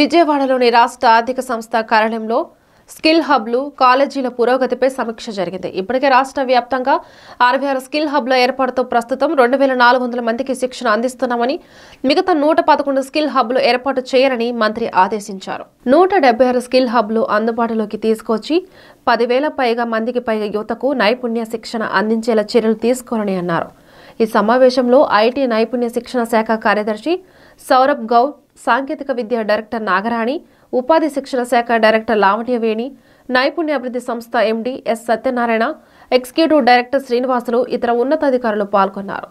విజయవాడలోని రాష్ట్ర ఆర్థిక సంస్థ కార్యాలయంలో స్కిల్ హబ్లు కాలేజీల పురోగతిపై సమీక్ష జరిగింది ఇప్పటికే రాష్ట్ర వ్యాప్తంగా అరవై ఆరు స్కిల్ హబ్ల ఏర్పాటుతో ప్రస్తుతం రెండు వేల నాలుగు వందల మందికి శిక్షణ అందిస్తున్నామని మిగతా నూట పదకొండు స్కిల్ హబ్లు ఏర్పాటు చేయాలని మంత్రి ఆదేశించారు నూట ఆరు స్కిల్ హబ్లు అందుబాటులోకి తీసుకొచ్చి పదివేల పైగా మందికి పైగా యువతకు నైపుణ్య శిక్షణ అందించేలా చర్యలు తీసుకోవాలని అన్నారు ఈ సమావేశంలో ఐటీ నైపుణ్య శిక్షణ శాఖ కార్యదర్శి సౌరభ్ గౌడ్ సాంకేతిక విద్య డైరెక్టర్ నాగరాణి ఉపాధి శిక్షణ శాఖ డైరెక్టర్ లావణ్యవేణి నైపుణ్యాభివృద్ధి సంస్థ MD S Satyanarayana executive director Srinivasulu ఇతర ఉన్నతాధికారులు పాల్గొన్నారు